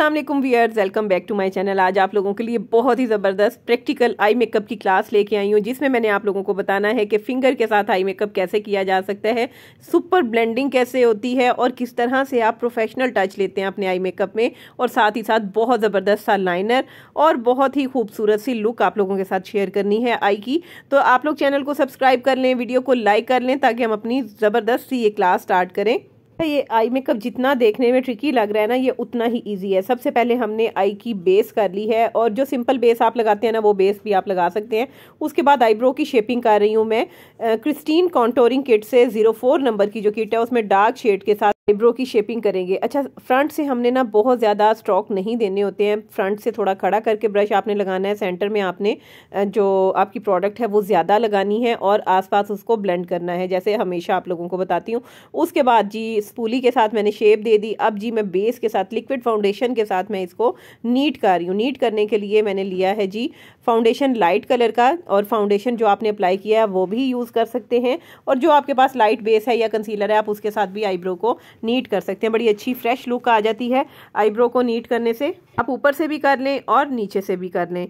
Aslam viewers welcome back to my channel आज आप लोगों के लिए बहुत ही ज़बरदस्त प्रैक्टिकल आई मेकअप की क्लास लेके आई हूँ जिसमें मैंने आप लोगों को बताना है कि फिंगर के साथ आई मेकअप कैसे किया जा सकता है सुपर ब्लेंडिंग कैसे होती है और किस तरह से आप प्रोफेशनल टच लेते हैं अपने आई मेकअप में और साथ ही साथ बहुत ज़बरदस्त सा लाइनर और बहुत ही खूबसूरत सी लुक आप लोगों के साथ शेयर करनी है आई की तो आप लोग चैनल को सब्सक्राइब कर लें वीडियो को लाइक कर लें ताकि हम अपनी ज़बरदस्त सी ये क्लास स्टार्ट करें ये आई मेकअप जितना देखने में ट्रिकी लग रहा है ना ये उतना ही इजी है सबसे पहले हमने आई की बेस कर ली है और जो सिंपल बेस आप लगाते हैं ना वो बेस भी आप लगा सकते हैं उसके बाद आईब्रो की शेपिंग कर रही हूँ मैं क्रिस्टीन कॉन्टोरिंग किट से जीरो फोर नंबर की जो किट है उसमें डार्क शेड के साथ आईब्रो की शेपिंग करेंगे अच्छा फ्रंट से हमने ना बहुत ज़्यादा स्ट्रोक नहीं देने होते हैं फ्रंट से थोड़ा खड़ा करके ब्रश आपने लगाना है सेंटर में आपने जो आपकी प्रोडक्ट है वो ज़्यादा लगानी है और आसपास उसको ब्लेंड करना है जैसे हमेशा आप लोगों को बताती हूँ उसके बाद जी स्पूली के साथ मैंने शेप दे दी अब जी मैं बेस के साथ लिक्विड फाउंडेशन के साथ मैं इसको नीट कर रही हूँ नीट करने के लिए मैंने लिया है जी फाउंडेशन लाइट कलर का और फाउंडेशन जो आपने अप्लाई किया है वो भी यूज़ कर सकते हैं और जो आपके पास लाइट बेस है या कंसीलर है आप उसके साथ भी आईब्रो को नीट कर सकते हैं बड़ी अच्छी फ्रेश लुक आ जाती है आईब्रो को नीट करने से आप ऊपर से भी कर लें और नीचे से भी कर लें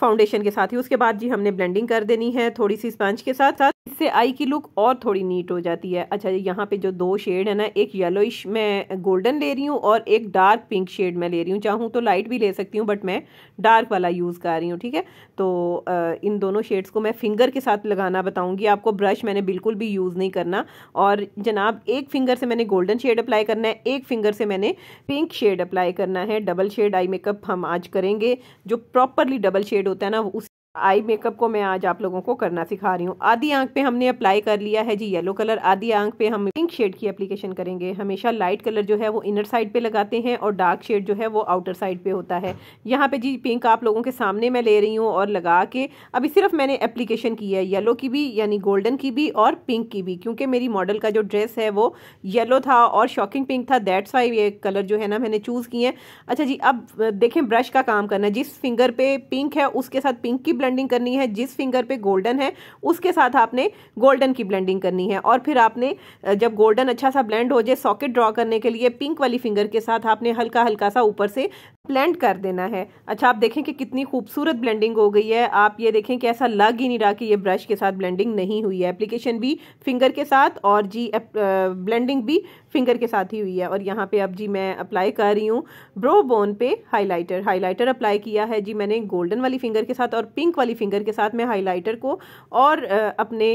फाउंडेशन के साथ ही उसके बाद जी हमने ब्लेंडिंग कर देनी है थोड़ी सी स्पंज के साथ साथ इससे आई की लुक और थोड़ी नीट हो जाती है अच्छा यहाँ पे जो दो शेड है ना एक येलोइश मैं गोल्डन ले रही हूँ और एक डार्क पिंक शेड मैं ले रही हूँ चाहूँ तो लाइट भी ले सकती हूँ बट मैं डार्क वाला यूज़ कर रही हूँ ठीक है तो इन दोनों शेड्स को मैं फिंगर के साथ लगाना बताऊँगी आपको ब्रश मैंने बिल्कुल भी यूज़ नहीं करना और जनाब एक फिंगर से मैंने गोल्डन शेड अप्लाई करना है एक फिंगर से मैंने पिंक शेड अप्लाई करना है डबल शेड आई मेकअप हम आज करेंगे जो प्रॉपरली डबल शेड होता है ना उस आई मेकअप को मैं आज आप लोगों को करना सिखा रही हूँ आधी आंख पे हमने अप्लाई कर लिया है जी येलो कलर आधी आंख पे हम पिंक शेड की एप्लीकेशन करेंगे हमेशा लाइट कलर जो है वो इनर साइड पे लगाते हैं और डार्क शेड जो है वो आउटर साइड पे होता है यहाँ पे जी पिंक आप लोगों के सामने मैं ले रही हूँ और लगा के अभी सिर्फ मैंने एप्लीकेशन की है येलो की भी यानी गोल्डन की भी और पिंक की भी क्योंकि मेरी मॉडल का जो ड्रेस है वो येलो था और शॉकिंग पिंक था दैट्स वाई ये कलर जो है ना मैंने चूज़ किए हैं अच्छा जी अब देखें ब्रश का काम करना जिस फिंगर पे पिंक है उसके साथ पिंक की ब्लेंडिंग करनी है जिस फिंगर पे गोल्डन है उसके साथ आपने गोल्डन की ब्लेंडिंग करनी है और फिर आपने जब गोल्डन अच्छा सा ब्लेंड हो जाए सॉकेट ड्रॉ करने के लिए पिंक वाली फिंगर के साथ आपने हल्का हल्का सा ऊपर से ब्लेंड कर देना है अच्छा आप देखें कि कितनी खूबसूरत ब्लेंडिंग हो गई है आप ये देखें कि ऐसा लग ही नहीं रहा कि ये ब्रश के साथ ब्लेंडिंग नहीं हुई है एप्लीकेशन भी फिंगर के साथ और जी ब्लेंडिंग भी फिंगर के साथ ही हुई है और यहाँ पे अब जी मैं अप्लाई कर रही हूँ ब्रो बोन पे हाइलाइटर हाइलाइटर अप्लाई किया है जी मैंने गोल्डन वाली फिंगर के साथ और पिंक वाली फिंगर के साथ मैं हाइलाइटर को और अपने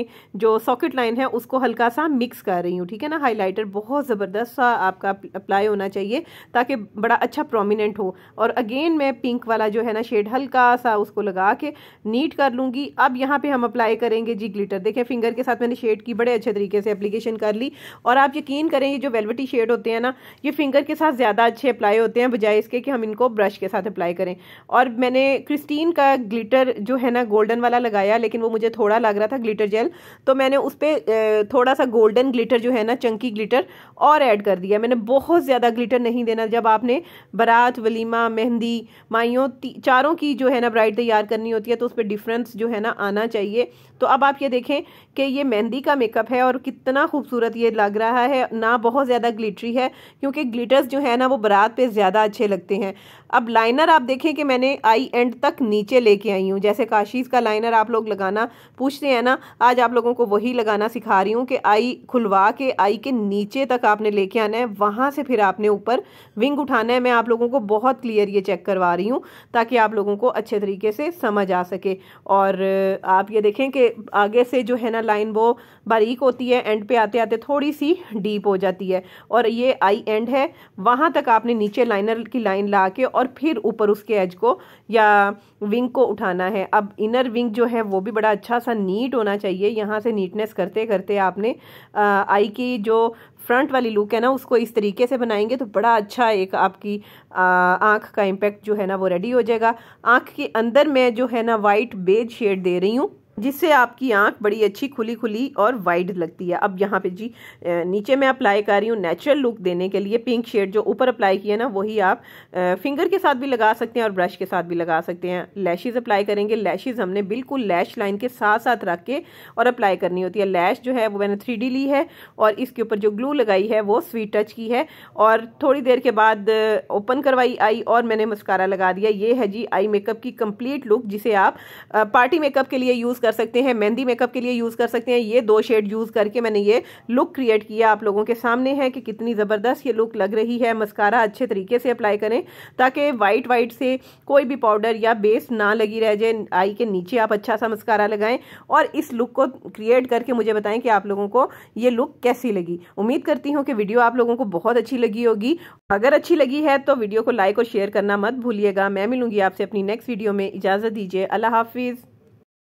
जो सॉकेट लाइन है उसको हल्का सा मिक्स कर रही हूँ ठीक है ना हाईलाइटर बहुत ज़बरदस्त सा आपका अप्लाई होना चाहिए ताकि बड़ा अच्छा प्रोमिनेंट हो और अगेन मैं पिंक वाला जो है ना शेड हल्का सा उसको लगा के नीट कर लूँगी अब यहाँ पे हम अप्लाई करेंगे जी ग्लिटर देखें फिंगर के साथ मैंने शेड की बड़े अच्छे तरीके से अप्लीकेशन कर ली और आप यकीन करें ये जो वेलवेटी शेड होते हैं ना ये फिंगर के साथ ज़्यादा अच्छे अप्लाई होते हैं बजाय इसके कि हम इनको ब्रश के साथ अप्लाई करें और मैंने क्रिस्टीन का ग्लिटर जो है ना गोल्डन वाला लगाया लेकिन वो मुझे थोड़ा लग रहा था ग्लिटर जेल तो मैंने उस पर थोड़ा सा गोल्डन ग्लिटर जो है ना चंकी ग्लिटर और ऐड कर दिया मैंने बहुत ज़्यादा ग्लिटर नहीं देना जब आपने बारात वलीम वलीमा मेहंदी माइयों चारों की जो है ना ब्राइड तैयार करनी होती है तो उस पर डिफरेंस जो है ना आना चाहिए तो अब आप ये देखें कि ये मेहंदी का मेकअप है और कितना खूबसूरत ये लग रहा है ना बहुत ज़्यादा ग्लिटरी है क्योंकि ग्लिटर्स जो है ना वो बारात पे ज़्यादा अच्छे लगते हैं अब लाइनर आप देखें कि मैंने आई एंड तक नीचे लेके आई हूँ जैसे काशीज़ का लाइनर आप लोग लगाना पूछते हैं ना आज आप लोगों को वही लगाना सिखा रही हूँ कि आई खुलवा के आई के नीचे तक आपने लेके आना है वहाँ से फिर आपने ऊपर विंग उठाना है मैं आप लोगों को बहुत क्लियर ये चेक करवा रही हूँ ताकि आप लोगों को अच्छे तरीके से समझ आ सके और आप ये देखें कि आगे से जो है ना लाइन वो बारीक होती है एंड पे आते आते थोड़ी सी डीप हो जाती है और ये आई एंड है वहाँ तक आपने नीचे लाइनर की लाइन ला के और फिर ऊपर उसके एज को या विंग को उठाना है अब इनर विंग जो है वो भी बड़ा अच्छा सा नीट होना चाहिए यहाँ से नीटनेस करते करते आपने आ, आई की जो फ्रंट वाली लुक है ना उसको इस तरीके से बनाएंगे तो बड़ा अच्छा एक आपकी आँख का इम्पेक्ट जो है ना वो रेडी हो जाएगा आँख के अंदर मैं जो है ना वाइट बेज शेड दे रही हूँ जिससे आपकी आंख बड़ी अच्छी खुली खुली और वाइड लगती है अब यहाँ पे जी नीचे मैं अप्लाई कर रही हूँ नेचुरल लुक देने के लिए पिंक शेड जो ऊपर अप्लाई किया ना वही आप फिंगर के साथ भी लगा सकते हैं और ब्रश के साथ भी लगा सकते हैं लैशेज़ अप्लाई करेंगे लैशेज़ हमने बिल्कुल लैश लाइन के साथ साथ रख के और अप्लाई करनी होती है लैश जो है वो मैंने थ्री ली है और इसके ऊपर जो ग्लू लगाई है वो स्वीट टच की है और थोड़ी देर के बाद ओपन करवाई आई और मैंने मस्कारा लगा दिया ये है जी आई मेकअप की कंप्लीट लुक जिसे आप पार्टी मेकअप के लिए यूज़ कर कर सकते हैं मेहंदी मेकअप के लिए यूज़ कर सकते हैं ये दो शेड यूज़ करके मैंने ये लुक क्रिएट किया आप लोगों के सामने है कि कितनी ज़बरदस्त ये लुक लग रही है मस्कारा अच्छे तरीके से अप्लाई करें ताकि वाइट वाइट से कोई भी पाउडर या बेस ना लगी रह जाए आई के नीचे आप अच्छा सा मस्कारा लगाएं और इस लुक को क्रिएट करके मुझे बताएं कि आप लोगों को ये लुक कैसी लगी उम्मीद करती हूँ कि वीडियो आप लोगों को बहुत अच्छी लगी होगी अगर अच्छी लगी है तो वीडियो को लाइक और शेयर करना मत भूलिएगा मैं मिलूंगी आपसे अपनी नेक्स्ट वीडियो में इजाज़त दीजिए अल्लाह हाफिज़